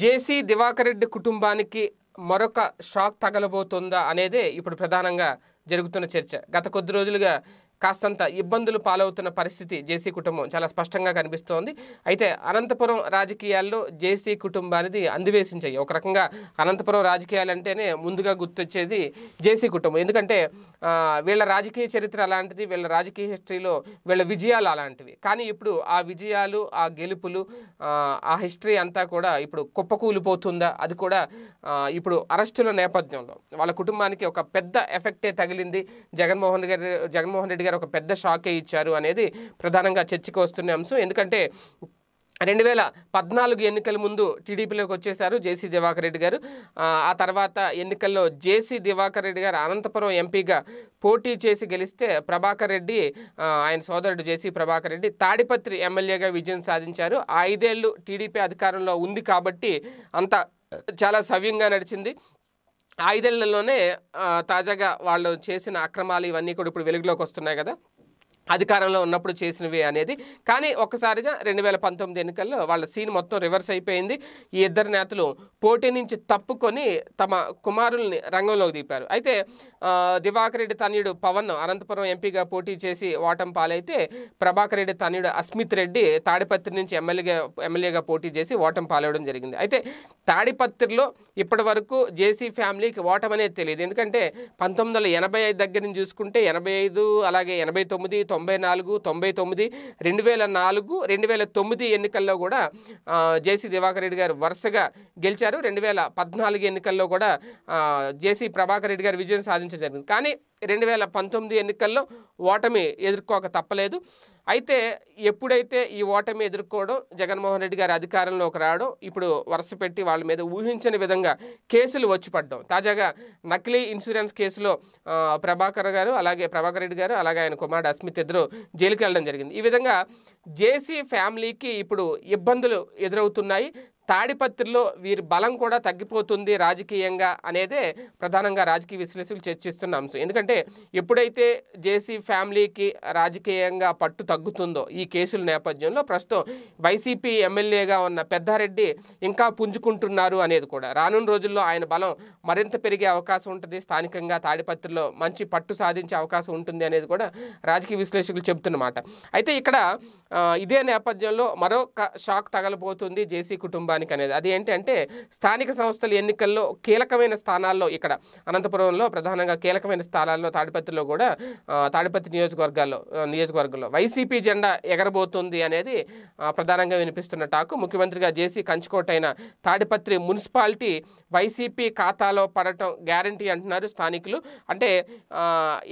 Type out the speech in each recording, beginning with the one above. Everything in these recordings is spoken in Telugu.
జేసీ దివాకర్ రెడ్డి కుటుంబానికి మరొక షాక్ తగలబోతుందా అనేదే ఇప్పుడు ప్రధానంగా జరుగుతున్న చర్చ గత కొద్ది రోజులుగా కాస్తంత ఇబ్బందులు పాలవుతున్న పరిస్థితి జేసీ కుటుంబం చాలా స్పష్టంగా కనిపిస్తోంది అయితే అనంతపురం రాజకీయాల్లో జేసీ కుటుంబానికి అందివేసించాయి ఒక రకంగా అనంతపురం రాజకీయాలు అంటేనే ముందుగా గుర్తొచ్చేది జేసీ కుటుంబం ఎందుకంటే వీళ్ళ రాజకీయ చరిత్ర అలాంటిది వీళ్ళ రాజకీయ హిస్టరీలో వీళ్ళ విజయాలు అలాంటివి కానీ ఇప్పుడు ఆ విజయాలు ఆ గెలుపులు ఆ హిస్టరీ అంతా కూడా ఇప్పుడు కుప్పకూలిపోతుందా అది కూడా ఇప్పుడు అరెస్టుల నేపథ్యంలో వాళ్ళ కుటుంబానికి ఒక పెద్ద ఎఫెక్టే తగిలింది జగన్మోహన్ గారి జగన్మోహన్ రెడ్డి గారు ఒక పెద్ద షాకే ఇచ్చారు అనేది ప్రధానంగా చర్చకు వస్తున్న అంశం ఎందుకంటే రెండు వేల పద్నాలుగు ఎన్నికల ముందు టీడీపీలోకి వచ్చేశారు జేసీ దివాకర్ రెడ్డి గారు ఆ తర్వాత ఎన్నికల్లో జేసీ దివాకర్ రెడ్డి గారు అనంతపురం ఎంపీగా పోటీ చేసి గెలిస్తే ప్రభాకర్ రెడ్డి ఆయన సోదరుడు జేసీ ప్రభాకర్ రెడ్డి తాడిపత్రి ఎమ్మెల్యేగా విజయం సాధించారు ఐదేళ్లు టీడీపీ అధికారంలో ఉంది కాబట్టి అంత చాలా సవ్యంగా నడిచింది ఐదేళ్లలోనే తాజాగా వాళ్ళు చేసిన అక్రమాలు ఇవన్నీ కూడా ఇప్పుడు వెలుగులోకి వస్తున్నాయి కదా అధికారంలో ఉన్నప్పుడు చేసినవి అనేది కానీ ఒక్కసారిగా రెండు వేల పంతొమ్మిది ఎన్నికల్లో వాళ్ళ సీన్ మొత్తం రివర్స్ అయిపోయింది ఈ ఇద్దరు నేతలు పోటీ నుంచి తప్పుకొని తమ కుమారుల్ని రంగంలోకి దిపారు అయితే దివాకర్ రెడ్డి తనయుడు పవన్ అనంతపురం ఎంపీగా పోటీ చేసి ఓటం పాలైతే ప్రభాకర్ రెడ్డి తనయుడు అస్మిత్ రెడ్డి తాడిపత్రి నుంచి ఎమ్మెల్యేగా ఎమ్మెల్యేగా పోటీ చేసి ఓటం పాలవడం జరిగింది అయితే తాడిపత్రిలో ఇప్పటి వరకు జేసీ ఫ్యామిలీకి ఓటం అనేది తెలియదు ఎందుకంటే పంతొమ్మిది వందల ఎనభై ఐదు దగ్గర నుంచి చూసుకుంటే ఎనభై ఐదు అలాగే ఎనభై తొమ్మిది తొంభై నాలుగు తొంభై తొమ్మిది రెండు వేల నాలుగు రెండు వేల తొమ్మిది ఎన్నికల్లో కూడా జేసీ దివాకర్ రెడ్డి గారు వరుసగా గెలిచారు రెండు వేల పద్నాలుగు ఎన్నికల్లో కూడా జేసీ ప్రభాకర్ రెడ్డి గారు విజయం సాధించడం జరిగింది కానీ రెండు వేల పంతొమ్మిది ఎన్నికల్లో ఓటమి ఎదుర్కోక తప్పలేదు అయితే ఎప్పుడైతే ఈ ఓటమి ఎదుర్కోవడం జగన్మోహన్ రెడ్డి గారి అధికారంలోకి రావడం ఇప్పుడు వరుస పెట్టి వాళ్ళ మీద ఊహించని విధంగా కేసులు వచ్చి పడ్డం తాజాగా నకిలీ ఇన్సూరెన్స్ కేసులో ప్రభాకర్ గారు అలాగే ప్రభాకర్ రెడ్డి గారు అలాగే ఆయన కుమారుడు అస్మిత్ ఇద్దరు జైలుకి వెళ్ళడం జరిగింది ఈ విధంగా జేసీ ఫ్యామిలీకి ఇప్పుడు ఇబ్బందులు ఎదురవుతున్నాయి తాడిపత్రిలో వీరి బలం కూడా తగ్గిపోతుంది రాజకీయంగా అనేదే ప్రధానంగా రాజకీయ విశ్లేషకులు చర్చిస్తున్న అంశం ఎందుకంటే ఎప్పుడైతే జేసీ ఫ్యామిలీకి రాజకీయంగా పట్టు తగ్గుతుందో ఈ కేసుల నేపథ్యంలో ప్రస్తుతం వైసీపీ ఎమ్మెల్యేగా ఉన్న పెద్దారెడ్డి ఇంకా పుంజుకుంటున్నారు అనేది కూడా రానున్న రోజుల్లో ఆయన బలం మరింత పెరిగే అవకాశం ఉంటుంది స్థానికంగా తాడిపత్రిలో మంచి పట్టు సాధించే అవకాశం ఉంటుంది అనేది కూడా రాజకీయ విశ్లేషకులు చెబుతున్నమాట అయితే ఇక్కడ ఇదే నేపథ్యంలో మరో షాక్ తగలబోతుంది జేసీ కుటుంబానికి చేయడానికి అనేది అది ఏంటంటే స్థానిక సంస్థల ఎన్నికల్లో కీలకమైన స్థానాల్లో ఇక్కడ అనంతపురంలో ప్రధానంగా కీలకమైన స్థానాల్లో తాడిపత్రిలో కూడా తాడిపత్రి నియోజకవర్గాల్లో నియోజకవర్గంలో వైసీపీ జెండా ఎగరబోతుంది అనేది ప్రధానంగా వినిపిస్తున్న టాకు ముఖ్యమంత్రిగా జేసీ కంచుకోటైన తాడిపత్రి మున్సిపాలిటీ వైసీపీ ఖాతాలో పడటం గ్యారంటీ అంటున్నారు స్థానికులు అంటే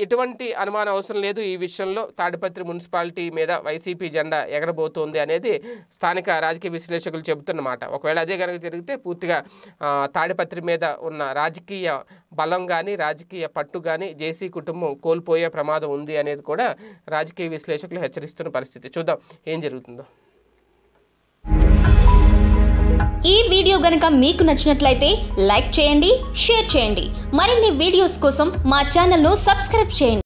ఎటువంటి అనుమానం అవసరం లేదు ఈ విషయంలో తాడిపత్రి మున్సిపాలిటీ మీద వైసీపీ జెండా ఎగరబోతోంది అనేది స్థానిక రాజకీయ విశ్లేషకులు చెబుతున్నమాట ఒకవేళ అదే కనుక జరిగితే పూర్తిగా తాడిపత్రి మీద ఉన్న రాజకీయ బలం కానీ రాజకీయ పట్టు కానీ జేసీ కుటుంబం కోల్పోయే ప్రమాదం ఉంది అనేది కూడా రాజకీయ విశ్లేషకులు హెచ్చరిస్తున్న పరిస్థితి చూద్దాం ఏం జరుగుతుందో ఈ వీడియో గనక మీకు నచ్చినట్లయితే లైక్ చేయండి షేర్ చేయండి మరిన్ని వీడియోస్ కోసం మా ఛానల్ను సబ్స్క్రైబ్ చేయండి